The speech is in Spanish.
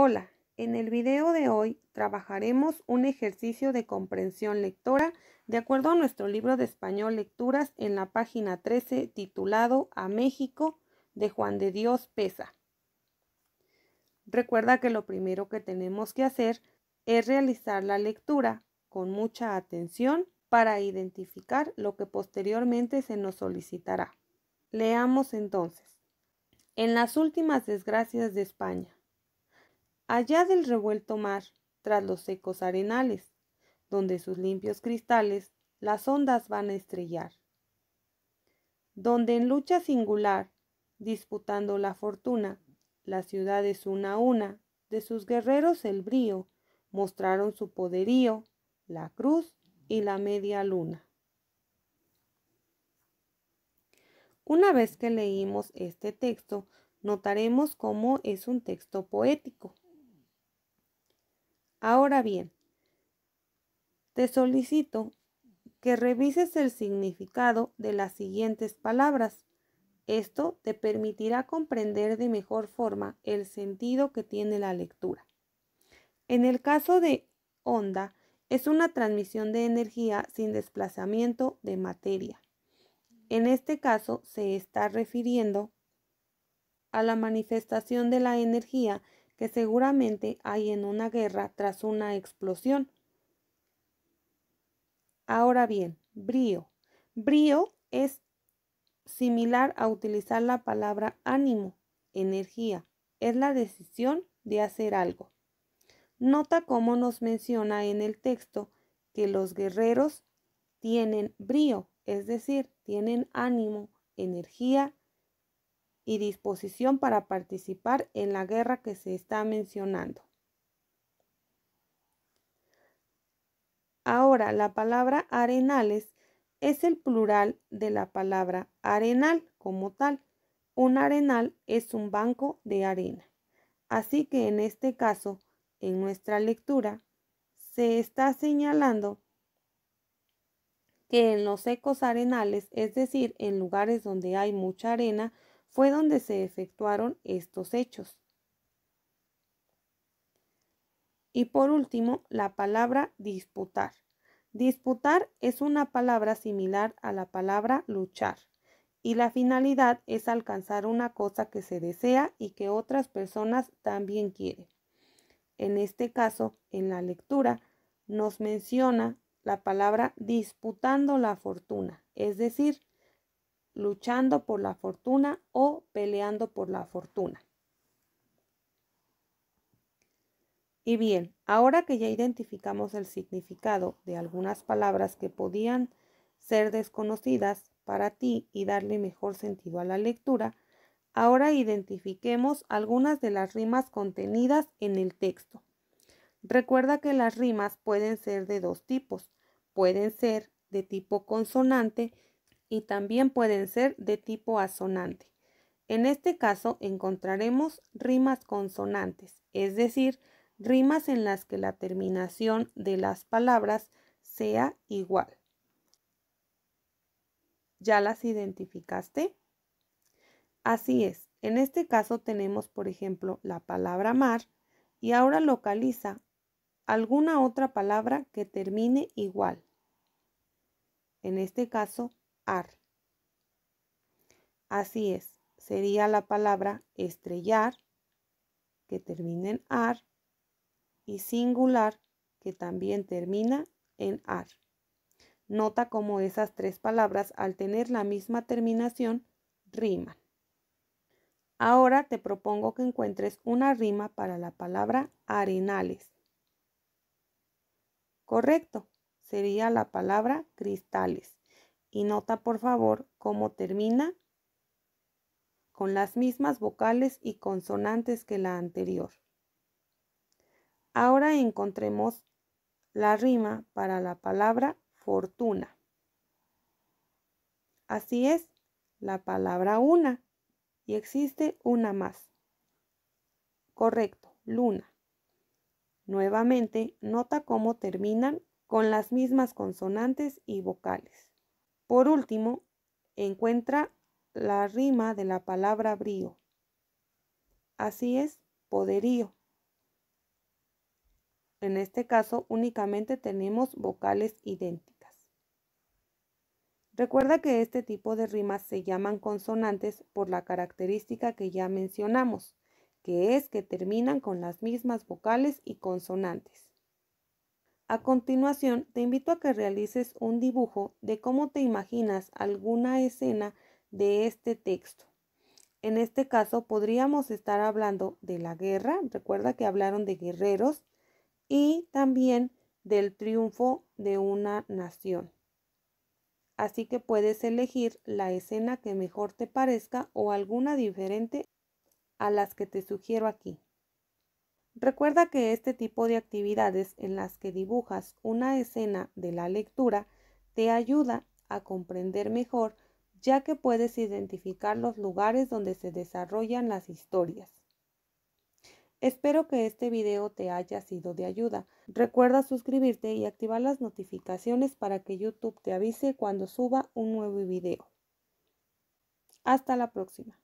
Hola, en el video de hoy trabajaremos un ejercicio de comprensión lectora de acuerdo a nuestro libro de español Lecturas en la página 13 titulado A México de Juan de Dios Pesa. Recuerda que lo primero que tenemos que hacer es realizar la lectura con mucha atención para identificar lo que posteriormente se nos solicitará. Leamos entonces. En las últimas desgracias de España, allá del revuelto mar, tras los secos arenales, donde sus limpios cristales las ondas van a estrellar. Donde en lucha singular, disputando la fortuna, las ciudades una a una, de sus guerreros el brío, mostraron su poderío, la cruz y la media luna. Una vez que leímos este texto, notaremos cómo es un texto poético, Ahora bien, te solicito que revises el significado de las siguientes palabras. Esto te permitirá comprender de mejor forma el sentido que tiene la lectura. En el caso de onda, es una transmisión de energía sin desplazamiento de materia. En este caso se está refiriendo a la manifestación de la energía que seguramente hay en una guerra tras una explosión. Ahora bien, brío. Brío es similar a utilizar la palabra ánimo, energía. Es la decisión de hacer algo. Nota cómo nos menciona en el texto que los guerreros tienen brío, es decir, tienen ánimo, energía y disposición para participar en la guerra que se está mencionando. Ahora, la palabra arenales es el plural de la palabra arenal como tal. Un arenal es un banco de arena. Así que en este caso, en nuestra lectura, se está señalando que en los secos arenales, es decir, en lugares donde hay mucha arena, fue donde se efectuaron estos hechos. Y por último, la palabra disputar. Disputar es una palabra similar a la palabra luchar y la finalidad es alcanzar una cosa que se desea y que otras personas también quieren. En este caso, en la lectura, nos menciona la palabra disputando la fortuna, es decir, luchando por la fortuna o peleando por la fortuna. Y bien, ahora que ya identificamos el significado de algunas palabras que podían ser desconocidas para ti y darle mejor sentido a la lectura, ahora identifiquemos algunas de las rimas contenidas en el texto. Recuerda que las rimas pueden ser de dos tipos, pueden ser de tipo consonante y también pueden ser de tipo asonante. En este caso encontraremos rimas consonantes, es decir, rimas en las que la terminación de las palabras sea igual. ¿Ya las identificaste? Así es, en este caso tenemos por ejemplo la palabra mar y ahora localiza alguna otra palabra que termine igual. En este caso, Así es, sería la palabra estrellar, que termina en ar, y singular, que también termina en ar. Nota cómo esas tres palabras, al tener la misma terminación, riman. Ahora te propongo que encuentres una rima para la palabra arenales. Correcto, sería la palabra cristales y nota por favor cómo termina con las mismas vocales y consonantes que la anterior. Ahora encontremos la rima para la palabra fortuna. Así es, la palabra una y existe una más. Correcto, luna. Nuevamente, nota cómo terminan con las mismas consonantes y vocales. Por último, encuentra la rima de la palabra brío. Así es, poderío. En este caso únicamente tenemos vocales idénticas. Recuerda que este tipo de rimas se llaman consonantes por la característica que ya mencionamos, que es que terminan con las mismas vocales y consonantes. A continuación, te invito a que realices un dibujo de cómo te imaginas alguna escena de este texto. En este caso, podríamos estar hablando de la guerra, recuerda que hablaron de guerreros, y también del triunfo de una nación. Así que puedes elegir la escena que mejor te parezca o alguna diferente a las que te sugiero aquí. Recuerda que este tipo de actividades en las que dibujas una escena de la lectura te ayuda a comprender mejor ya que puedes identificar los lugares donde se desarrollan las historias. Espero que este video te haya sido de ayuda. Recuerda suscribirte y activar las notificaciones para que YouTube te avise cuando suba un nuevo video. Hasta la próxima.